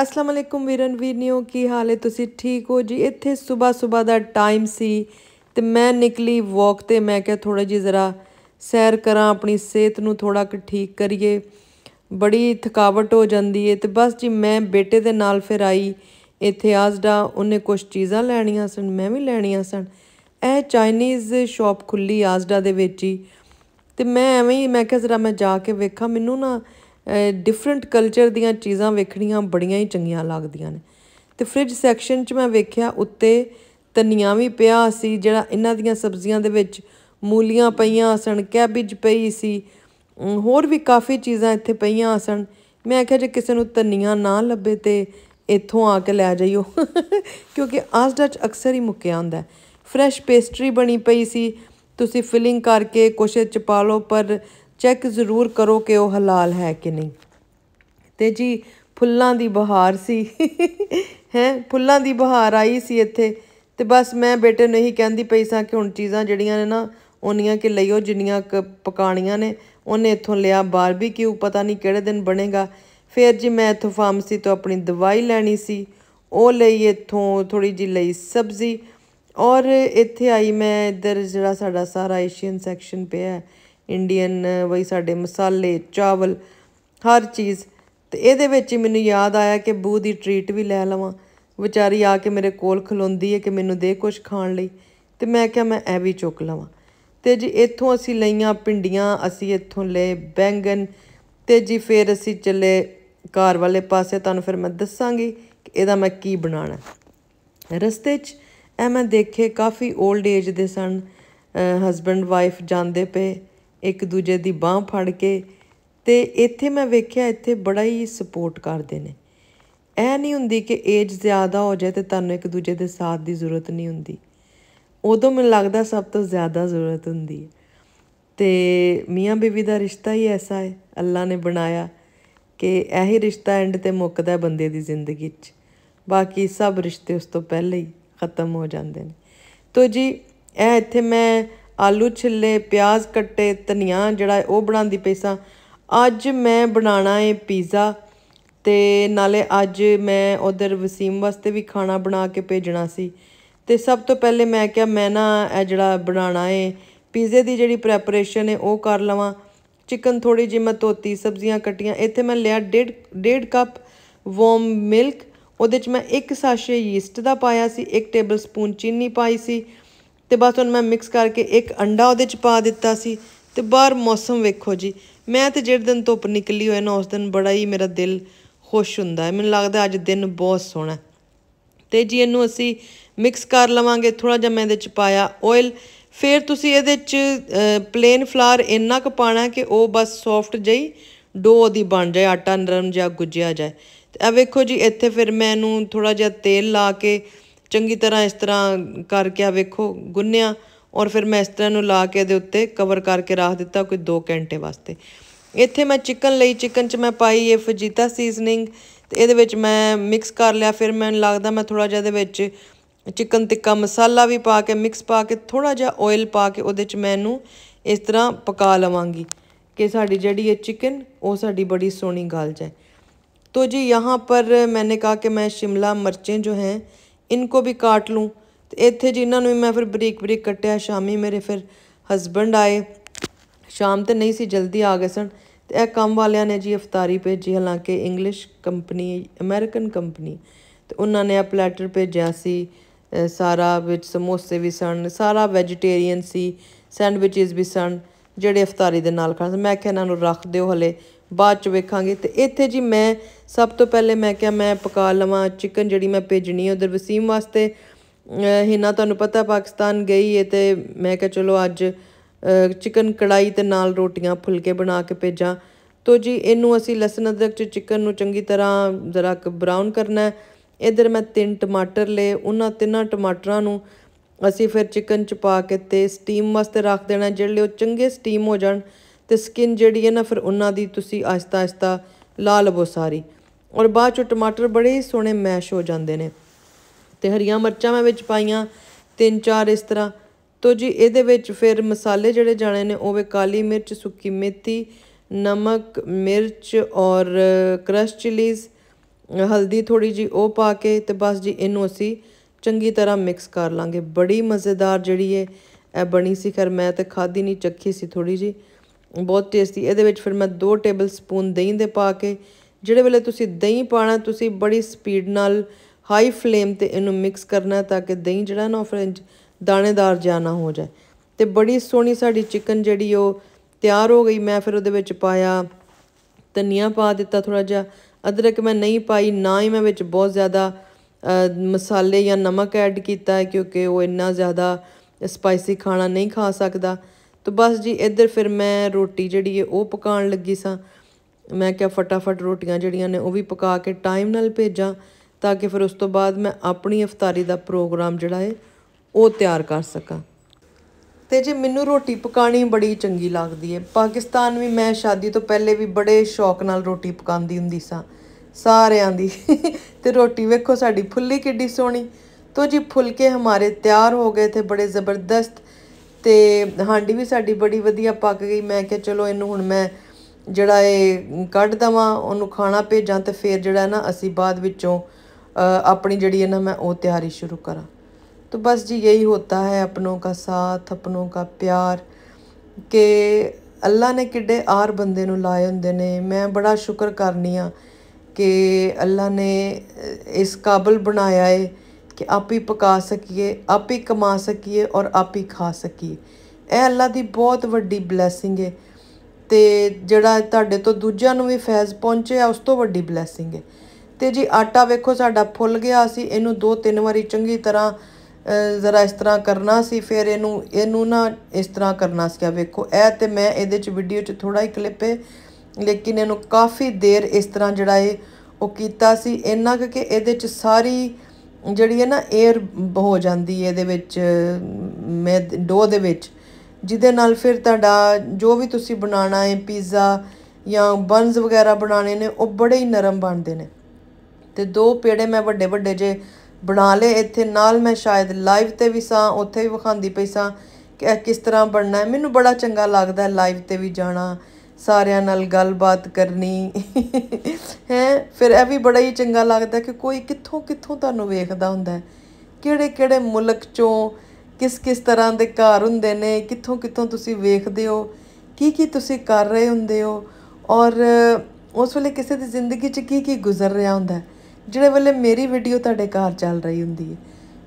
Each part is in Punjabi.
ਅਸਲਾਮ ਅਲੈਕੁਮ ਵੀਰਨਵੀਰ ਨਿਓ ਕੀ ਹਾਲ ਹੈ ਤੁਸੀਂ ਠੀਕ ਹੋ ਜੀ ਇੱਥੇ ਸਵੇਰ ਸਵੇਰ ਦਾ ਟਾਈਮ ਸੀ ਤੇ ਮੈਂ ਨਿਕਲੀ ਵਾਕ ਤੇ ਮੈਂ ਕਿਹਾ ਥੋੜਾ ਜੀ ਜ਼ਰਾ ਸੈਰ ਕਰਾਂ ਆਪਣੀ ਸਿਹਤ ਨੂੰ ਥੋੜਾ ਕਿ ਠੀਕ ਕਰੀਏ ਬੜੀ ਥਕਾਵਟ ਹੋ ਜਾਂਦੀ ਹੈ ਤੇ ਬਸ ਜੀ ਮੈਂ ਬੇਟੇ ਦੇ ਨਾਲ ਫਿਰ ਆਈ ਇੱਥੇ ਆਜਦਾ ਉਹਨੇ ਕੁਝ ਚੀਜ਼ਾਂ ਲੈਣੀਆਂ ਸਨ ਮੈਂ ਵੀ ਲੈਣੀਆਂ ਸਨ ਇਹ ਚਾਈਨੀਜ਼ ਸ਼ਾਪ ਖੁੱਲੀ ਆਜਦਾ ਦੇ ਵਿੱਚ ਹੀ ਤੇ ਮੈਂ ਐਵੇਂ ਹੀ ਮੈਂ ਕਿਹਾ ਜ਼ਰਾ ਮੈਂ ਜਾ ਕੇ ਵੇਖਾਂ ਮੈਨੂੰ ਨਾ ਡਿਫਰੈਂਟ ਕਲਚਰ ਦੀਆਂ ਚੀਜ਼ਾਂ ਵੇਖਣੀਆਂ ਬੜੀਆਂ ਹੀ ਚੰਗੀਆਂ ਲੱਗਦੀਆਂ ਨੇ ਤੇ ਫ੍ਰਿਜ ਸੈਕਸ਼ਨ 'ਚ ਮੈਂ ਵੇਖਿਆ ਉੱਤੇ ਤਨੀਆਂ ਵੀ ਪਿਆ ਸੀ ਜਿਹੜਾ ਇਹਨਾਂ ਦੀਆਂ ਸਬਜ਼ੀਆਂ ਦੇ ਵਿੱਚ ਮੂਲੀਆਂ ਪਈਆਂ ਸਨ ਕੈਬੇਜ ਪਈ ਸੀ ਹੋਰ ਵੀ ਕਾਫੀ ਚੀਜ਼ਾਂ ਇੱਥੇ ਪਈਆਂ ਸਨ ਮੈਂ ਆਖਿਆ ਜੇ ਕਿਸੇ ਨੂੰ ਤਨੀਆਂ ਨਾ ਲੱਭੇ ਤੇ ਇੱਥੋਂ ਆ ਕੇ ਲੈ ਜਾਈਓ ਕਿਉਂਕਿ ਆਸਡਾ 'ਚ ਅਕਸਰ ਹੀ ਮੁੱਕਿਆ ਹੁੰਦਾ ਫਰੈਸ਼ ਪੇਸਟਰੀ ਬਣੀ ਪਈ ਸੀ ਤੁਸੀਂ ਫਿਲਿੰਗ ਕਰਕੇ ਕੁਛ ਚ ਪਾ ਲਓ ਪਰ ਚੈੱਕ ਜ਼ਰੂਰ ਕਰੋ ਕਿ ਉਹ ਹਲਾਲ ਹੈ ਕਿ ਨਹੀਂ ਤੇ ਜੀ ਫੁੱਲਾਂ ਦੀ ਬਹਾਰ ਸੀ ਹੈ ਫੁੱਲਾਂ ਦੀ ਬਹਾਰ ਆਈ ਸੀ ਇੱਥੇ ਤੇ ਬਸ ਮੈਂ ਬੇਟੇ ਨੂੰ ਇਹੀ ਕਹਿੰਦੀ ਪਈ ਸਾਂ ਕਿ ਹੁਣ ਚੀਜ਼ਾਂ ਜਿਹੜੀਆਂ ਨੇ ਨਾ ਉਹਨੀਆਂ ਕਿ ਲਈਓ ਜਿੰਨੀਆਂ ਪਕਾਣੀਆਂ ਨੇ ਉਹਨੇ ਇੱਥੋਂ ਲਿਆ ਬਾਰਬੀਕਿਊ ਪਤਾ ਨਹੀਂ ਕਿਹੜੇ ਦਿਨ ਬਣੇਗਾ ਫਿਰ ਜੀ ਮੈਂ ਇੱਥੋਂ ਫਾਰਮਸੀ ਤੋਂ ਆਪਣੀ ਦਵਾਈ ਲੈਣੀ ਸੀ ਉਹ ਲਈ ਇੱਥੋਂ ਥੋੜੀ ਜੀ ਲਈ ਸਬਜ਼ੀ ਔਰ ਇੱਥੇ ਆਈ ਮੈਂ ਇੱਧਰ ਜਿਹੜਾ ਸਾਡਾ ਸਾਰਾ ਏਸ਼ੀਅਨ ਸੈਕਸ਼ਨ ਪਿਆ ਹੈ ਇੰਡੀਅਨ ਵਈ ਸਾਡੇ ਮਸਾਲੇ ਚਾਵਲ ਹਰ ਚੀਜ਼ ਤੇ ਇਹਦੇ ਵਿੱਚ ਹੀ ਮੈਨੂੰ ਯਾਦ ਆਇਆ ਕਿ ਬੂ ਦੀ ਟ੍ਰੀਟ ਵੀ ਲੈ ਲਵਾਂ ਵਿਚਾਰੀ ਆ ਕੇ ਮੇਰੇ ਕੋਲ ਖਲੋਂਦੀ ਹੈ ਕਿ ਮੈਨੂੰ ਦੇ ਕੁਝ ਖਾਣ ਲਈ ਤੇ ਮੈਂ ਕਿਹਾ ਮੈਂ ਇਹ ਵੀ ਚੁੱਕ ਲਵਾਂ ਤੇ ਜੀ ਇੱਥੋਂ ਅਸੀਂ ਲਈਆਂ ਪਿੰਡੀਆਂ ਅਸੀਂ ਇੱਥੋਂ ਲਏ ਬੈਂਗਨ ਤੇ ਜੀ ਫਿਰ ਅਸੀਂ ਚੱਲੇ ਘਰ ਵਾਲੇ ਪਾਸੇ ਤੁਹਾਨੂੰ ਫਿਰ ਮੈਂ ਦੱਸਾਂਗੀ ਕਿ ਇਹਦਾ ਮੈਂ ਕੀ ਬਣਾਣਾ ਰਸਤੇ 'ਚ ਐ ਮੈਂ ਦੇਖੇ ਕਾਫੀ 올ਡ ਏਜ ਦੇ ਸਨ ਹਸਬੰਡ ਵਾਈਫ ਜਾਂਦੇ ਪਏ ਇੱਕ ਦੂਜੇ ਦੀ ਬਾਹ ਫੜ ਕੇ ਤੇ ਇੱਥੇ ਮੈਂ ਵੇਖਿਆ ਇੱਥੇ ਬੜਾ ਹੀ ਸਪੋਰਟ ਕਰਦੇ ਨੇ ਐ ਨਹੀਂ ਹੁੰਦੀ ਕਿ ਏਜ ਜ਼ਿਆਦਾ ਹੋ ਜਾਏ ਤੇ ਤੁਹਾਨੂੰ ਇੱਕ ਦੂਜੇ ਦੇ ਸਾਥ ਦੀ ਜ਼ਰੂਰਤ ਨਹੀਂ ਹੁੰਦੀ ਉਦੋਂ ਮੈਨੂੰ ਲੱਗਦਾ ਸਭ ਤੋਂ ਜ਼ਿਆਦਾ ਜ਼ਰੂਰਤ ਹੁੰਦੀ ਹੈ ਤੇ ਮੀਆਂ ਬੀਵੀ ਦਾ ਰਿਸ਼ਤਾ ਹੀ ਐਸਾ ਹੈ ਅੱਲਾ ਨੇ ਬਣਾਇਆ ਕਿ ਇਹੀ ਰਿਸ਼ਤਾ ਐਂਡ ਤੇ ਮੁੱਕਦਾ ਬੰਦੇ ਦੀ ਜ਼ਿੰਦਗੀ 'ਚ ਬਾਕੀ ਸਭ ਰਿਸ਼ਤੇ ਉਸ ਤੋਂ ਪਹਿਲਾਂ ਹੀ ਖਤਮ ਹੋ ਜਾਂਦੇ ਨੇ ਤੋ ਜੀ ਇਹ ਇੱਥੇ ਮੈਂ ਆਲੂ ਛਿੱਲੇ ਪਿਆਜ਼ ਕੱਟੇ ਧਨੀਆ ਜਿਹੜਾ ਉਹ ਬਣਾਉਂਦੀ ਪਈ ਸਾਂ ਅੱਜ ਮੈਂ ਬਣਾਉਣਾ ਏ ਪੀਜ਼ਾ ਤੇ ਨਾਲੇ ਅੱਜ ਮੈਂ ਉਧਰ ਵਸੀਮ ਵਾਸਤੇ ਵੀ ਖਾਣਾ ਬਣਾ ਕੇ ਭੇਜਣਾ ਸੀ ਤੇ ਸਭ ਤੋਂ ਪਹਿਲੇ ਮੈਂ ਕਿਹਾ ਮੈਂ ਨਾ ਇਹ ਜਿਹੜਾ ਬਣਾਉਣਾ ਏ ਪੀਜ਼ੇ ਦੀ ਜਿਹੜੀ ਪ੍ਰੈਪਰੇਸ਼ਨ ਏ ਉਹ ਕਰ ਲਵਾਂ ਚਿਕਨ ਥੋੜੀ ਜਿਹੀ ਮੈਂ ਧੋਤੀ ਸਬਜ਼ੀਆਂ ਕੱਟੀਆਂ ਇੱਥੇ ਮੈਂ ਲਿਆ 1.5 1.5 ਕੱਪ ਵਾਰਮ ਮਿਲਕ ਉਹਦੇ 'ਚ ਮੈਂ ਇੱਕ ਸਾਸ਼ੇ ਯੀਸਟ ਦਾ ਪਾਇਆ ਸੀ ਇੱਕ ਟੇਬਲ ਸਪੂਨ ਚੀਨੀ ਪਾਈ ਸੀ ਤੇ ਬਸ ਹੁਣ ਮੈਂ ਮਿਕਸ ਕਰਕੇ ਇੱਕ ਅੰਡਾ ਉਹਦੇ ਚ ਪਾ ਦਿੱਤਾ ਸੀ ਤੇ ਬਾਹਰ ਮੌਸਮ ਵੇਖੋ ਜੀ ਮੈਂ ਤੇ ਜਿਹੜੇ ਦਿਨ ਧੁੱਪ ਨਿਕਲੀ ਹੋਏ ਨਾ ਉਸ ਦਿਨ ਬੜਾ ਹੀ ਮੇਰਾ ਦਿਲ ਖੁਸ਼ ਹੁੰਦਾ ਹੈ ਮੈਨੂੰ ਲੱਗਦਾ ਅੱਜ ਦਿਨ ਬਹੁਤ ਸੋਹਣਾ ਤੇ ਜੀ ਇਹਨੂੰ ਅਸੀਂ ਮਿਕਸ ਕਰ ਲਵਾਂਗੇ ਥੋੜਾ ਜਿਹਾ ਮੈਂ ਇਹਦੇ ਚ ਪਾਇਆ ਆਇਲ ਫਿਰ ਤੁਸੀਂ ਇਹਦੇ ਚ ਪਲੇਨ ਫਲਾਰ ਇੰਨਾ ਕੁ ਪਾਣਾ ਕਿ ਉਹ ਬਸ ਸੌਫਟ ਜਈ ਡੋ ਦੀ ਬਣ ਜਾਏ ਆਟਾ ਨਰਮ ਜਿਹਾ ਗੁੱਜਿਆ ਜਾਏ ਤੇ ਆ ਵੇਖੋ ਜੀ ਇੱਥੇ ਫਿਰ ਮੈਂ ਇਹਨੂੰ ਥੋੜਾ ਜਿਹਾ ਤੇਲ ਲਾ ਕੇ ਚੰਗੀ ਤਰ੍ਹਾਂ ਇਸ ਤਰ੍ਹਾਂ ਕਰਕੇ ਆ ਵੇਖੋ ਗੁੰਨਿਆ ਔਰ ਫਿਰ ਮੈਂ ਇਸ ਤਰ੍ਹਾਂ ਨੂੰ ਲਾ ਕੇ ਦੇ ਉੱਤੇ ਕਵਰ ਕਰਕੇ ਰੱਖ ਦਿੱਤਾ ਕੋਈ 2 ਘੰਟੇ ਵਾਸਤੇ ਇੱਥੇ ਮੈਂ ਚਿਕਨ ਲਈ ਚਿਕਨ 'ਚ ਮੈਂ ਪਾਈ ਇਹ ਫਜੀਤਾ ਸੀਜ਼ਨਿੰਗ ਤੇ ਇਹਦੇ ਵਿੱਚ ਮੈਂ ਮਿਕਸ ਕਰ ਲਿਆ ਫਿਰ ਮੈਨੂੰ ਲੱਗਦਾ ਮੈਂ ਥੋੜਾ ਜਿਹਾ ਦੇ ਵਿੱਚ ਚਿਕਨ ਟਿੱਕਾ ਮਸਾਲਾ ਵੀ ਪਾ ਕੇ ਮਿਕਸ ਪਾ ਕੇ ਥੋੜਾ ਜਿਹਾ ਆਇਲ ਪਾ ਕੇ ਉਹਦੇ 'ਚ ਮੈਨੂੰ ਇਸ ਤਰ੍ਹਾਂ ਪਕਾ ਲਵਾਂਗੀ ਕਿ ਸਾਡੀ ਜਿਹੜੀ ਇਹ ਚਿਕਨ ਉਹ ਸਾਡੀ ਬੜੀ ਸੋਹਣੀ ਗਲ ਜਾਏ ਤੋ ਜੀ ਯਹਾਂ ਪਰ ਮੈਨੇ ਕਹਾ ਕਿ ਮੈਂ ਸ਼ਿਮਲਾ मिर्चें ਜੋ ਹੈ ਇਨਕੋ ਵੀ ਕਾਟ ਲੂੰ ਤੇ ਇੱਥੇ ਜੀ ਇਹਨਾਂ ਨੂੰ ਮੈਂ ਫਿਰ ਬਰੀਕ ਬਰੀਕ ਕੱਟਿਆ ਸ਼ਾਮੀ ਮੇਰੇ ਫਿਰ ਹਸਬੰਡ ਆਏ ਸ਼ਾਮ ਤੇ ਨਹੀਂ ਸੀ ਜਲਦੀ ਆ ਗਏ ਸਨ ਤੇ ਇਹ ਕੰਮ ਵਾਲਿਆਂ ਨੇ ਜੀ ਇਫਤਾਰੀ ਭੇਜੀ ਹਾਲਾਂਕਿ ਇੰਗਲਿਸ਼ ਕੰਪਨੀ ਅਮਰੀਕਨ ਕੰਪਨੀ ਤੇ ਉਹਨਾਂ ਨੇ ਆ ਪਲੇਟਰ ਭੇਜਿਆ ਸੀ ਸਾਰਾ ਵਿੱਚ ਸਮੋਸੇ ਵੀ ਸਨ ਸਾਰਾ ਵੈਜੀਟੇਰੀਅਨ ਸੀ ਸੈਂਡਵਿਚਸ ਵੀ ਸਨ ਜਿਹੜੇ ਇਫਤਾਰੀ ਦੇ ਨਾਲ ਖਾਣ ਮੈਂ ਕਿਹਾ ਇਹਨਾਂ ਨੂੰ ਰੱਖ ਦਿਓ ਹਲੇ ਬਾਅਦ ਚ ਵੇਖਾਂਗੇ ਤੇ ਇੱਥੇ ਜੀ ਮੈਂ ਸਭ ਤੋਂ ਪਹਿਲੇ ਮੈਂ ਕਿਹਾ ਮੈਂ ਪਕਾ ਲਵਾਂ ਚਿਕਨ ਜਿਹੜੀ ਮੈਂ ਭੇਜਣੀ ਉਧਰ ਵਸੀਮ ਵਾਸਤੇ ਹਿਨਾ ਤੁਹਾਨੂੰ ਪਤਾ ਪਾਕਿਸਤਾਨ ਗਈ ਹੈ ਤੇ ਮੈਂ ਕਿਹਾ ਚਲੋ ਅੱਜ ਚਿਕਨ ਕੜਾਈ ਤੇ ਨਾਲ ਰੋਟੀਆਂ ਫੁਲਕੇ ਬਣਾ ਕੇ ਭੇਜਾਂ ਤੋ ਜੀ ਇਹਨੂੰ ਅਸੀਂ ਲਸਣ ਅਦਰਕ ਚ ਚਿਕਨ ਨੂੰ ਚੰਗੀ ਤਰ੍ਹਾਂ ਜ਼ਰਾ ਬਰਾਊਨ ਕਰਨਾ ਹੈ ਇਧਰ ਮੈਂ ਤਿੰਨ ਟਮਾਟਰ ਲਏ ਉਹਨਾਂ ਤਿੰਨਾਂ ਟਮਾਟਰਾਂ ਨੂੰ ਅਸੀਂ ਫਿਰ ਚਿਕਨ ਚ ਪਾ ਕੇ ਤੇ ਸਟੀਮ ਵਾਸਤੇ ਰੱਖ ਦੇਣਾ ਜਿਹੜੇ ਉਹ ਚੰਗੇ ਸਟੀਮ ਹੋ ਜਾਣ ਤੇ ਸਕਿਨ ਜਿਹੜੀ ਹੈ ਨਾ ਫਿਰ ਉਹਨਾਂ ਦੀ ਤੁਸੀਂ ਆਸਤਾ ਆਸਤਾ ਲਾ ਲਵੋ ਸਾਰੀ ਔਰ ਬਾਅਦ ਚੋਂ ਟਮਾਟਰ ਬੜੇ ਸੋਹਣੇ ਮੈਸ਼ ਹੋ ਜਾਂਦੇ ਨੇ ਤੇ ਹਰੀਆਂ ਮਿਰਚਾਂ ਮੈਂ ਵਿੱਚ ਪਾਈਆਂ ਤਿੰਨ ਚਾਰ ਇਸ ਤਰ੍ਹਾਂ ਤੋ ਜੀ ਇਹਦੇ ਵਿੱਚ ਫਿਰ ਮਸਾਲੇ ਜਿਹੜੇ ਜਾਣੇ ਨੇ ਉਹ ਵੇ ਕਾਲੀ ਮਿਰਚ ਸੁੱਕੀ ਮੇਥੀ ਨਮਕ ਮਿਰਚ ਔਰ ਕ੍ਰਸ਼ ਚਿਲੀਜ਼ ਹਲਦੀ ਥੋੜੀ ਜੀ ਉਹ ਪਾ ਕੇ ਤੇ ਬਸ ਜੀ ਇਹਨੂੰ ਅਸੀਂ ਚੰਗੀ ਤਰ੍ਹਾਂ ਮਿਕਸ ਕਰ ਲਾਂਗੇ ਬੜੀ ਮਜ਼ੇਦਾਰ ਜਿਹੜੀ ਹੈ ਇਹ ਬਣੀ ਸੀ ਖਰ ਮੈਂ ਤੇ ਖਾਦੀ ਨਹੀਂ ਚੱਖੀ ਸੀ ਥੋੜੀ ਜੀ ਬਹੁਤ ਟੇਸਟੀ ਇਹਦੇ ਵਿੱਚ ਫਿਰ ਮੈਂ 2 ਟੇਬਲ ਸਪੂਨ ਦਹੀਂ ਦੇ ਪਾ ਕੇ ਜਿਹੜੇ ਵੇਲੇ ਤੁਸੀਂ ਦਹੀਂ ਪਾਣਾ ਤੁਸੀਂ ਬੜੀ ਸਪੀਡ ਨਾਲ ਹਾਈ ਫਲੇਮ ਤੇ ਇਹਨੂੰ ਮਿਕਸ ਕਰਨਾ ਤਾਂ ਕਿ ਦਹੀਂ ਜਿਹੜਾ ਨਾ ਫਰਿੰਜ ਦਾਣੇਦਾਰ ਜਾ ਨਾ ਹੋ ਜਾਏ ਤੇ ਬੜੀ ਸੋਹਣੀ ਸਾਡੀ ਚਿਕਨ ਜਿਹੜੀ ਉਹ ਤਿਆਰ ਹੋ ਗਈ ਮੈਂ ਫਿਰ ਉਹਦੇ ਵਿੱਚ ਪਾਇਆ ਧਨੀਆ ਪਾ ਦਿੱਤਾ ਥੋੜਾ ਜਿਹਾ ਅਦਰਕ ਮੈਂ ਨਹੀਂ ਪਾਈ ਨਾ ਹੀ ਮੈਂ ਵਿੱਚ ਬਹੁਤ ਜ਼ਿਆਦਾ ਮਸਾਲੇ ਜਾਂ ਨਮਕ ਐਡ ਕੀਤਾ ਕਿਉਂਕਿ ਉਹ ਇੰਨਾ ਜ਼ਿਆਦਾ ਸਪਾਈਸੀ ਖਾਣਾ ਨਹੀਂ ਖਾ ਸਕਦਾ ਤੋ ਬਸ ਜੀ ਇੱਧਰ ਫਿਰ ਮੈਂ ਰੋਟੀ ਜਿਹੜੀ ਹੈ ਉਹ ਪਕਾਉਣ ਲੱਗੀ ਸਾਂ ਮੈਂ ਕਿਹਾ ਫਟਾਫਟ ਰੋਟੀਆਂ ਜਿਹੜੀਆਂ ਨੇ ਉਹ ਵੀ ਪਕਾ ਕੇ ਟਾਈਮ ਨਾਲ ਭੇਜਾਂ ਤਾਂ ਕਿ ਫਿਰ ਉਸ ਤੋਂ ਬਾਅਦ ਮੈਂ ਆਪਣੀ ਇਫਤਾਰੀ ਦਾ ਪ੍ਰੋਗਰਾਮ ਜਿਹੜਾ ਹੈ ਉਹ ਤਿਆਰ ਕਰ ਸਕਾਂ ਤੇ ਜੇ ਮੈਨੂੰ ਰੋਟੀ ਪਕਾਣੀ ਬੜੀ ਚੰਗੀ ਲੱਗਦੀ ਹੈ ਪਾਕਿਸਤਾਨ ਵੀ ਮੈਂ ਸ਼ਾਦੀ ਤੋਂ ਪਹਿਲੇ ਵੀ ਬੜੇ ਸ਼ੌਕ ਨਾਲ ਰੋਟੀ ਪਕਾਉਂਦੀ ਹੁੰਦੀ ਸਾਂ ਸਾਰਿਆਂ ਦੀ ਤੇ ਰੋਟੀ ਵੇਖੋ ਸਾਡੀ ਫੁੱਲੀ ਕਿੱਡੀ ਸੋਹਣੀ ਤੋ ਜੀ ਫੁਲਕੇ ਹਮਾਰੇ ਤਿਆਰ ਹੋ ਗਏ ਤੇ ਬੜੇ ਜ਼ਬਰਦਸਤ ਤੇ ਹਾਂਡੀ ਵੀ ਸਾਡੀ ਬੜੀ ਵਧੀਆ ਪੱਕ ਗਈ ਮੈਂ ਕਿਹਾ ਚਲੋ ਇਹਨੂੰ ਹੁਣ ਮੈਂ ਜਿਹੜਾ ਇਹ ਕੱਢ ਦਵਾਂ ਉਹਨੂੰ ਖਾਣਾ ਭੇਜਾਂ ਤੇ ਫਿਰ ਜਿਹੜਾ ਨਾ ਅਸੀਂ ਬਾਅਦ ਵਿੱਚੋਂ ਆਪਣੀ ਜਿਹੜੀ ਹੈ ਨਾ ਮੈਂ ਉਹ ਤਿਆਰੀ ਸ਼ੁਰੂ ਕਰਾਂ ਤੋ ਬਸ ਜੀ ਇਹੀ ਹੁੰਦਾ ਹੈ ਆਪਣੋ ਕਾ ਸਾਥ ਆਪਣੋ ਕਾ ਪਿਆਰ ਕਿ ਅੱਲਾ ਨੇ ਕਿੱਡੇ ਆਰ ਬੰਦੇ ਨੂੰ ਲਾਏ ਹੁੰਦੇ ਨੇ ਮੈਂ ਬੜਾ ਸ਼ੁਕਰ ਕਰਨੀ ਆ ਕਿ ਅੱਲਾ ਨੇ ਇਸ ਕਾਬਲ ਬਣਾਇਆ ਏ ਕਿ ਆਪ ਹੀ ਪਕਾ ਸਕੀਏ ਆਪ ਹੀ ਕਮਾ ਸਕੀਏ ਔਰ ਆਪ ਹੀ ਖਾ ਸਕੀਏ ਇਹ ਅੱਲਾ ਦੀ ਬਹੁਤ ਵੱਡੀ ਬਲੇਸਿੰਗ ਹੈ ਤੇ ਜਿਹੜਾ ਤੁਹਾਡੇ ਤੋਂ ਦੂਜਿਆਂ ਨੂੰ ਵੀ ਫੈਜ਼ ਪਹੁੰਚੇ ਆ ਉਸ ਤੋਂ ਵੱਡੀ ਬਲੇਸਿੰਗ ਹੈ ਤੇ ਜੀ ਆਟਾ ਵੇਖੋ ਸਾਡਾ ਫੁੱਲ ਗਿਆ ਸੀ ਇਹਨੂੰ ਦੋ ਤਿੰਨ ਵਾਰੀ ਚੰਗੀ ਤਰ੍ਹਾਂ ਜ਼ਰਾ ਇਸ ਤਰ੍ਹਾਂ ਕਰਨਾ ਸੀ ਫਿਰ ਇਹਨੂੰ ਇਹਨੂੰ ਨਾ ਇਸ ਤਰ੍ਹਾਂ ਕਰਨਾ ਸੀ ਆ ਵੇਖੋ ਇਹ ਤੇ ਮੈਂ ਇਹਦੇ ਚ ਵੀਡੀਓ ਚ ਥੋੜਾ ਹੀ ਕਲਿੱਪ ਹੈ ਲੇਕਿਨ ਇਹਨੂੰ ਕਾਫੀ ਦੇਰ ਇਸ ਤਰ੍ਹਾਂ ਜਿਹੜਾ ਇਹ ਉਹ ਕੀਤਾ ਸੀ ਇੰਨਾ ਕਿ ਇਹਦੇ ਚ ਸਾਰੀ ਜਿਹੜੀ ਹੈ ਨਾ 에ਅਰ ਹੋ ਜਾਂਦੀ ਹੈ ਇਹਦੇ ਵਿੱਚ ਮੈਂ ਡੋ ਦੇ ਵਿੱਚ ਜਿਹਦੇ ਨਾਲ ਫਿਰ ਤੁਹਾਡਾ ਜੋ ਵੀ ਤੁਸੀਂ ਬਣਾਉਣਾ ਹੈ ਪੀਜ਼ਾ ਜਾਂ ਬਨਸ ਵਗੈਰਾ ਬਣਾਉਣੇ ਨੇ ਉਹ ਬੜੇ ਹੀ ਨਰਮ ਬਣਦੇ ਨੇ ਤੇ ਦੋ ਪੇੜੇ ਮੈਂ ਵੱਡੇ ਵੱਡੇ ਜੇ ਬਣਾ ਲਏ ਇੱਥੇ ਨਾਲ ਮੈਂ ਸ਼ਾਇਦ ਲਾਈਵ ਤੇ ਵੀ ਸਾਂ ਉੱਥੇ ਵੀ ਵਿਖਾਉਂਦੀ ਪਈ ਸਾਂ ਕਿ ਕਿਸ ਤਰ੍ਹਾਂ ਬਣਨਾ ਹੈ ਮੈਨੂੰ ਬੜਾ ਚੰਗਾ ਲੱਗਦਾ ਹੈ ਲਾਈਵ ਤੇ ਵੀ ਜਾਣਾ ਸਾਰਿਆਂ ਨਾਲ ਗੱਲਬਾਤ ਕਰਨੀ ਹੈ ਫਿਰ ਇਹ ਵੀ ਬੜਾ ਹੀ ਚੰਗਾ ਲੱਗਦਾ ਕਿ ਕੋਈ ਕਿੱਥੋਂ ਕਿੱਥੋਂ ਤੁਹਾਨੂੰ ਵੇਖਦਾ ਹੁੰਦਾ ਕਿਹੜੇ ਕਿਹੜੇ ਮੁਲਕ ਚੋਂ ਕਿਸ ਕਿਸ ਤਰ੍ਹਾਂ ਦੇ ਘਰ ਹੁੰਦੇ ਨੇ ਕਿੱਥੋਂ ਕਿੱਥੋਂ ਤੁਸੀਂ ਵੇਖਦੇ ਹੋ ਕੀ ਕੀ ਤੁਸੀਂ ਕਰ ਰਹੇ ਹੁੰਦੇ ਹੋ ਔਰ ਉਸ ਵੇਲੇ ਕਿਸੇ ਦੀ ਜ਼ਿੰਦਗੀ 'ਚ ਕੀ ਕੀ ਗੁਜ਼ਰ ਰਿਹਾ ਹੁੰਦਾ ਜਿਹੜੇ ਵੇਲੇ ਮੇਰੀ ਵੀਡੀਓ ਤੁਹਾਡੇ ਘਰ ਚੱਲ ਰਹੀ ਹੁੰਦੀ ਹੈ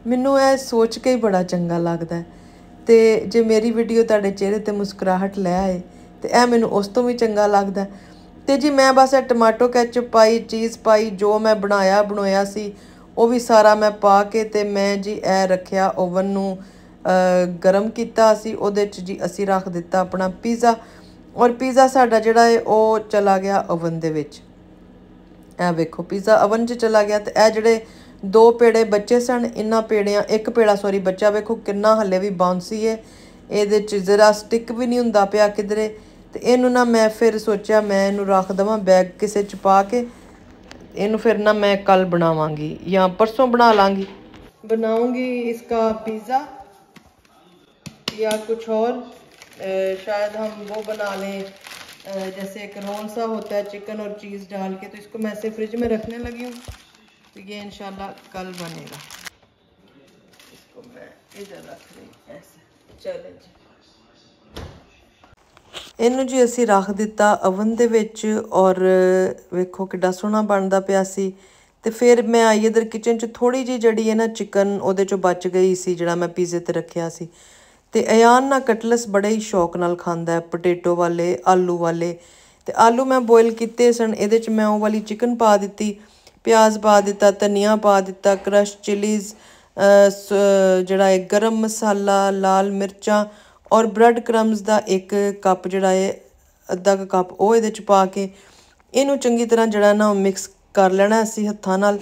ਮੈਨੂੰ ਇਹ ਸੋਚ ਕੇ ਹੀ ਬੜਾ ਚੰਗਾ ਲੱਗਦਾ ਤੇ ਜੇ ਮੇਰੀ ਵੀਡੀਓ ਤੁਹਾਡੇ ਚਿਹਰੇ ਤੇ ਮੁਸਕਰਾਹਟ ਲੈ ਆਏ ਤੇ ਇਹ ਮੈਨੂੰ ਉਸ ਤੋਂ ਵੀ ਚੰਗਾ ਲੱਗਦਾ ਤੇ ਜੀ ਮੈਂ ਬਸ ਇਹ ਟਮਾਟੋ ਕੈਚਪ ਪਾਈ ਚੀਜ਼ ਪਾਈ ਜੋ ਮੈਂ ਬਣਾਇਆ ਬਣੋਇਆ ਸੀ ਉਹ ਵੀ ਸਾਰਾ ਮੈਂ ਪਾ ਕੇ ਤੇ ਮੈਂ ਜੀ ਇਹ ਰੱਖਿਆ ਓਵਨ ਨੂੰ ਗਰਮ ਕੀਤਾ ਸੀ ਉਹਦੇ ਚ ਜੀ ਅਸੀਂ ਰੱਖ ਦਿੱਤਾ ਆਪਣਾ ਪੀਜ਼ਾ ਔਰ ਪੀਜ਼ਾ ਸਾਡਾ ਜਿਹੜਾ ਹੈ ਉਹ ਚਲਾ ਗਿਆ ਓਵਨ ਦੇ ਵਿੱਚ ਐ ਵੇਖੋ ਪੀਜ਼ਾ ਓਵਨ 'ਚ ਚਲਾ ਗਿਆ ਤੇ ਇਹ ਜਿਹੜੇ ਦੋ ਪੇੜੇ ਬੱਚੇ ਸਨ ਇਹਨਾਂ ਪੇੜਿਆਂ ਇੱਕ ਪੇੜਾ ਸੌਰੀ ਬੱਚਾ ਵੇਖੋ ਕਿੰਨਾ ਹੱਲੇ ਵੀ ਬਾਉਂਸੀ ਹੈ ਇਹਦੇ 'ਚ ਜ਼ਰਾ ਸਟਿਕ ਵੀ ਨਹੀਂ ਹੁੰਦਾ ਪਿਆ ਕਿਧਰੇ तो यू ना मैं फिर सोचा मैं इनू रख देव बैग किसी पा के इनू फिर ना मैं कल बनावगी या परसों बना लागी ਲਾਂਗੀ बनाऊंगी इसका पिज़्ज़ा या कुछ और शायद हम वो बना लें जैसे एक रोल सा होता है चिकन और चीज़ डाल के तो इसको मैं ऐसे फ्रिज में रखने लगी हूँ तो ये इनशाला कल बनेगा इसको मैं इधर रख रही ऐसे चलें जी ਇਹਨੂੰ ਜੀ ਅਸੀਂ ਰੱਖ ਦਿੱਤਾ ਓਵਨ ਦੇ ਵਿੱਚ ਔਰ ਵੇਖੋ ਕਿੱਡਾ ਸੋਹਣਾ ਬਣਦਾ ਪਿਆ ਸੀ ਤੇ ਫਿਰ ਮੈਂ ਆਈ ਇਧਰ ਕਿਚਨ 'ਚ ਥੋੜੀ ਜੀ ਜੜੀ ਹੈ ਨਾ ਚਿਕਨ ਉਹਦੇ 'ਚੋਂ ਬਚ ਗਈ ਸੀ ਜਿਹੜਾ ਮੈਂ ਪੀਜ਼ੇ ਤੇ ਰੱਖਿਆ ਸੀ ਤੇ ਅਯਾਨ ਨਾ ਕਟਲਸ ਬੜੇ ਹੀ ਸ਼ੌਕ ਨਾਲ ਖਾਂਦਾ ਹੈ ਪੋਟੇਟੋ ਵਾਲੇ ਆਲੂ ਵਾਲੇ ਤੇ ਆਲੂ ਮੈਂ ਬੋਇਲ ਕੀਤੇ ਸਨ ਇਹਦੇ 'ਚ ਮੈਂ ਉਹ ਵਾਲੀ ਚਿਕਨ ਪਾ ਦਿੱਤੀ ਪਿਆਜ਼ ਪਾ ਦਿੱਤਾ ਧਨੀਆ ਪਾ ਦਿੱਤਾ ਕ੍ਰਸ਼ ਚਿਲੀਜ਼ ਜਿਹੜਾ ਇਹ ਗਰਮ ਮਸਾਲਾ ਲਾਲ ਮਿਰਚਾਂ ਔਰ ਬ੍ਰੈਡ ਕ੍ਰਮਸ ਦਾ ਇੱਕ ਕੱਪ ਜਿਹੜਾ ਹੈ ਅੱਧਾ ਕ ਕੱਪ ਉਹ ਇਹਦੇ 'ਚ ਪਾ ਕੇ ਇਹਨੂੰ ਚੰਗੀ ਤਰ੍ਹਾਂ ਜਿਹੜਾ ਨਾ ਮਿਕਸ ਕਰ ਲੈਣਾ ਅਸੀਂ ਹੱਥਾਂ ਨਾਲ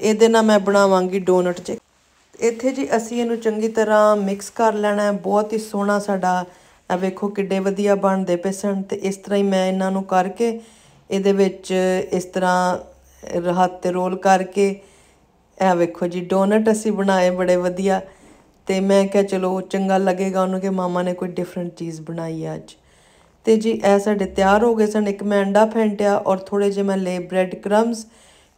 ਇਹਦੇ ਨਾਲ ਮੈਂ ਬਣਾਵਾਂਗੀ ਡੋਨਟ ਜੇ ਇੱਥੇ ਜੀ ਅਸੀਂ ਇਹਨੂੰ ਚੰਗੀ ਤਰ੍ਹਾਂ ਮਿਕਸ ਕਰ ਲੈਣਾ ਬਹੁਤ ਹੀ ਸੋਹਣਾ ਸਾਡਾ ਆ ਵੇਖੋ ਕਿੱਡੇ ਵਧੀਆ ਬਣਦੇ ਪਏ ਤੇ ਇਸ ਤਰ੍ਹਾਂ ਹੀ ਮੈਂ ਇਹਨਾਂ ਨੂੰ ਕਰਕੇ ਇਹਦੇ ਵਿੱਚ ਇਸ ਤਰ੍ਹਾਂ ਰਹਾਤੇ ਤੇ ਰੋਲ ਕਰਕੇ ਆ ਵੇਖੋ ਜੀ ਡੋਨਟ ਅਸੀਂ ਬਣਾਏ ਬੜੇ ਵਧੀਆ ਤੇ ਮੈਂ ਕਿਹਾ ਚਲੋ ਚੰਗਾ ਲੱਗੇਗਾ ਉਹਨੂੰ ਕਿ ਮਾਮਾ ਨੇ ਕੋਈ ਡਿਫਰੈਂਟ ਚੀਜ਼ ਬਣਾਈ ਹੈ ਅੱਜ ਤੇ ਜੀ ਇਹ ਸਾਡੇ ਤਿਆਰ ਹੋ ਗਏ ਸਨ ਇੱਕ ਮੈਂ ਅੰਡਾ ਫੈਂਟਿਆ ਔਰ ਥੋੜੇ ਜਿਹਾ ਮੈਂ ਲੇ ਬ੍ਰੈਡ ਕ੍ਰਮਸ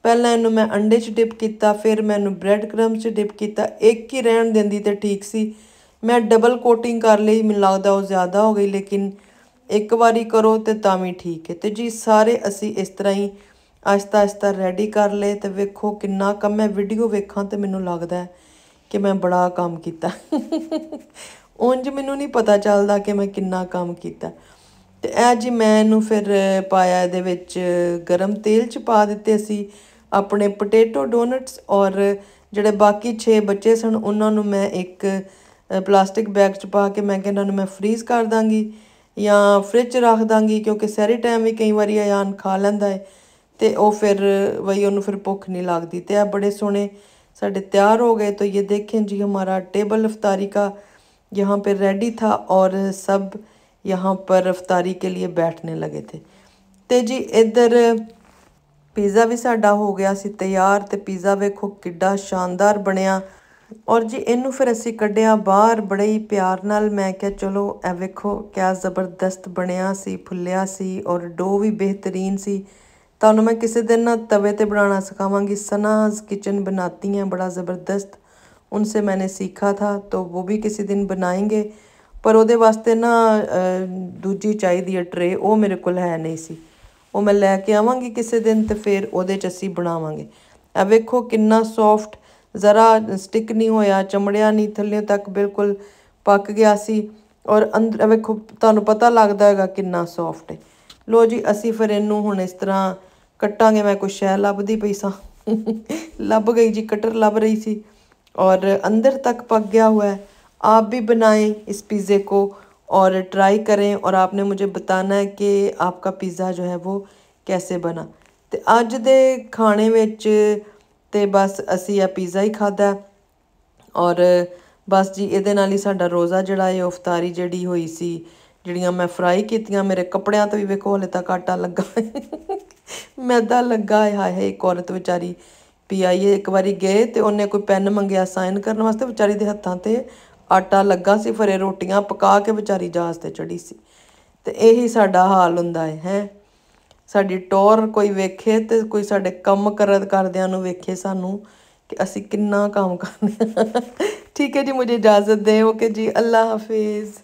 ਪਹਿਲਾਂ ਇਹਨੂੰ ਮੈਂ ਅੰਡੇ 'ਚ ਡਿਪ ਕੀਤਾ ਫਿਰ ਮੈਂ ਇਹਨੂੰ ਬ੍ਰੈਡ ਕ੍ਰਮਸ 'ਚ ਡਿਪ ਕੀਤਾ ਇੱਕ ਹੀ ਰਹਿਣ ਦਿੰਦੀ ਤੇ ਠੀਕ ਸੀ ਮੈਂ ਡਬਲ ਕੋਟਿੰਗ ਕਰ ਲਈ ਮੈਨੂੰ ਲੱਗਦਾ ਉਹ ਜ਼ਿਆਦਾ ਹੋ ਗਈ ਲੇਕਿਨ ਇੱਕ ਵਾਰੀ ਕਰੋ ਤੇ ਤਾਂ ਵੀ ਠੀਕ ਹੈ ਤੇ ਜੀ ਸਾਰੇ ਅਸੀਂ ਇਸ ਤਰ੍ਹਾਂ ਹੀ ਆਸਤਾ ਆਸਤਾ ਰੈਡੀ ਕਰ ਲਏ ਤੇ ਵੇਖੋ ਕਿੰਨਾ ਕੰਮ ਹੈ ਵੀਡੀਓ ਵੇਖਾਂ ਤੇ ਮੈਨੂੰ ਲੱਗਦਾ ਹੈ ਕਿ ਮੈਂ ਬੜਾ ਕੰਮ ਕੀਤਾ ਉਂਝ ਮੈਨੂੰ ਨਹੀਂ ਪਤਾ ਚੱਲਦਾ ਕਿ ਮੈਂ ਕਿੰਨਾ ਕੰਮ ਕੀਤਾ ਤੇ ਇਹ ਜੀ ਮੈਂ ਇਹਨੂੰ ਫਿਰ ਪਾਇਆ ਇਹਦੇ ਵਿੱਚ ਗਰਮ ਤੇਲ ਚ ਪਾ ਦਿੱਤੇ ਸੀ ਆਪਣੇ ਪੋਟੇਟੋ ਡੋਨਟਸ ਔਰ ਜਿਹੜੇ ਬਾਕੀ 6 ਬੱਚੇ ਸਨ ਉਹਨਾਂ ਨੂੰ ਮੈਂ ਇੱਕ ਪਲਾਸਟਿਕ ਬੈਗ ਚ ਪਾ ਕੇ ਮੈਂ ਕਿਹਨਾਂ ਨੂੰ ਮੈਂ ਫ੍ਰੀਜ਼ ਕਰ ਦਾਂਗੀ ਜਾਂ ਫ੍ਰਿਜ ਰੱਖ ਦਾਂਗੀ ਕਿਉਂਕਿ ਸਾਰੇ ਟਾਈਮ ਵੀ ਕਈ ਵਾਰੀ ਆਯਾਨ ਖਾ ਲੈਂਦਾ ਹੈ ਤੇ ਉਹ ਫਿਰ ਵਈ ਉਹਨੂੰ ਫਿਰ ਭੁੱਖ ਨਹੀਂ ਲੱਗਦੀ ਤੇ ਆ ਬੜੇ ਸੋਹਣੇ ਸਾਡੇ ਤਿਆਰ ਹੋ ਗਏ ਤਾਂ ਇਹ देखें ਜੀ ਹਮਾਰਾ ਟੇਬਲ ਇਫਤਾਰੀ ਦਾ ਯਹਾਂ ਪਰ ਰੈਡੀ ਥਾ ਔਰ ਸਭ ਯਹਾਂ ਪਰ ਇਫਤਾਰੀ ਕੇ ਲਈ ਬੈਠਨੇ ਲਗੇ ਥੇ ਤੇ ਜੀ ਇਧਰ ਪੀਜ਼ਾ ਵੀ ਸਾਡਾ ਹੋ ਗਿਆ ਸੀ ਤਿਆਰ ਤੇ ਪੀਜ਼ਾ ਵੇਖੋ ਕਿੱਡਾ ਸ਼ਾਨਦਾਰ ਬਣਿਆ ਔਰ ਜੀ ਇਹਨੂੰ ਫਿਰ ਅਸੀਂ ਕੱਢਿਆ ਬਾਹਰ ਬੜੇ ਹੀ ਪਿਆਰ ਨਾਲ ਮੈਂ ਕਿਹਾ ਚਲੋ ਇਹ ਵੇਖੋ ਕਿਆ ਜ਼ਬਰਦਸਤ ਬਣਿਆ ਸੀ ਫੁੱਲਿਆ ਸੀ ਔਰ ਡੋ ਵੀ ਬਿਹਤਰੀਨ ਸੀ ਤੁਹਾਨੂੰ ਮੈਂ ਕਿਸੇ ਦਿਨ ਨਾ ਤਵੇ ਤੇ ਬਣਾਉਣਾ ਸਿਖਾਵਾਂਗੀ ਸਨਾਸ ਕਿਚਨ ਬਣਾਤੀ ਹੈ ਬੜਾ ਜ਼ਬਰਦਸਤ ਉਨਸੇ ਮੈਨੇ ਸਿੱਖਾ ਥਾ ਤੋ ਵੋ ਵੀ ਕਿਸੇ ਦਿਨ ਬਣਾਏਗੇ ਪਰ ਉਹਦੇ ਵਾਸਤੇ ਨਾ ਦੂਜੀ ਚਾਹੀਦੀ ਹੈ ਟਰੇ ਉਹ ਮੇਰੇ ਕੋਲ ਹੈ ਨਹੀਂ ਸੀ ਉਹ ਮੈਂ ਲੈ ਕੇ ਆਵਾਂਗੀ ਕਿਸੇ ਦਿਨ ਤੇ ਫਿਰ ਉਹਦੇ 'ਚ ਅਸੀਂ ਬਣਾਵਾਂਗੇ ਆ ਵੇਖੋ ਕਿੰਨਾ ਸੌਫਟ ਜ਼ਰਾ ਸਟਿਕ ਨਹੀਂ ਹੋਇਆ ਚਮੜਿਆ ਨਹੀਂ ਥੱਲੇ ਤੱਕ ਬਿਲਕੁਲ ਪੱਕ ਗਿਆ ਸੀ ਔਰ ਅੰਦਰ ਵੇਖੋ ਤੁਹਾਨੂੰ ਪਤਾ ਲੱਗਦਾ ਹੈਗਾ ਕਿੰਨਾ ਸੌਫਟ ਹੈ ਲੋ ਜੀ ਅਸੀਂ ਫਿਰ ਇਹਨੂੰ ਹੁਣ ਇਸ ਤਰ੍ਹਾਂ ਕੱਟਾਂਗੇ ਮੈਂ ਕੁਛ ਹੈ ਲੱਭਦੀ ਪਈ ਸਾਂ ਲੱਭ ਗਈ ਜੀ ਕਟਰ ਲੱਭ ਰਹੀ ਸੀ ਔਰ ਅੰਦਰ ਤੱਕ ਪੱਕ ਗਿਆ ਹੋਇਆ ਆਪ ਵੀ ਬਣਾਏ ਇਸ ਪੀਜ਼ੇ ਕੋ ਔਰ ਟਰਾਈ ਕਰੇ ਔਰ ਆਪਨੇ ਮੈਨੂੰ ਬਤਾਨਾ ਹੈ ਕਿ ਆਪਕਾ ਪੀਜ਼ਾ ਜੋ ਹੈ ਉਹ वो ਬਣਾ ਤੇ ਅੱਜ ਦੇ ਖਾਣੇ ਵਿੱਚ ਤੇ ਬਸ ਅਸੀਂ ਆ ਪੀਜ਼ਾ ਹੀ ਖਾਦਾ ਔਰ ਬਸ ਜੀ ਇਹਦੇ ਨਾਲ ਹੀ ਸਾਡਾ ਰੋਜ਼ਾ ਜਿਹੜਾ ਹੈ ਉਫਤਾਰੀ ਜਿਹੜੀ ਹੋਈ ਸੀ ਜਿਹੜੀਆਂ ਮੈਂ ਫਰਾਈ ਕੀਤੀਆਂ ਮੇਰੇ ਕੱਪੜਿਆਂ ਤੋਂ ਵੀ ਵੇਖੋ ਹਲੇ ਤੱਕ ਆਟਾ ਲੱਗਾ ਮੈਦਾ ਲੱਗਾ ਹਾਏ ਹਾਏ ਇੱਕ ਔਰਤ ਵਿਚਾਰੀ ਆਈਏ ਇੱਕ ਵਾਰੀ ਗਏ ਤੇ ਉਹਨੇ ਕੋਈ ਪੈਨ ਮੰਗਿਆ ਸਾਈਨ ਕਰਨ ਵਾਸਤੇ ਵਿਚਾਰੀ ਦੇ ਹੱਥਾਂ ਤੇ ਆਟਾ ਲੱਗਾ ਸੀ ਫਰੇ ਰੋਟੀਆਂ ਪਕਾ ਕੇ ਵਿਚਾਰੀ ਜਹਾਜ਼ ਤੇ ਚੜੀ ਸੀ ਤੇ ਇਹੀ ਸਾਡਾ ਹਾਲ ਹੁੰਦਾ ਹੈ ਹੈ ਸਾਡੀ ਟੌਰ ਕੋਈ ਵੇਖੇ ਤੇ ਕੋਈ ਸਾਡੇ ਕੰਮ ਕਰਦ ਕਰਦਿਆਂ ਨੂੰ ਵੇਖੇ ਸਾਨੂੰ ਕਿ ਅਸੀਂ ਕਿੰਨਾ ਕੰਮ ਕਰਦੇ ਠੀਕ ਹੈ ਜੀ ਮੈਨੂੰ ਇਜਾਜ਼ਤ ਦੇ ਕਿ ਜੀ ਅੱਲਾ ਹਾਫਿਜ਼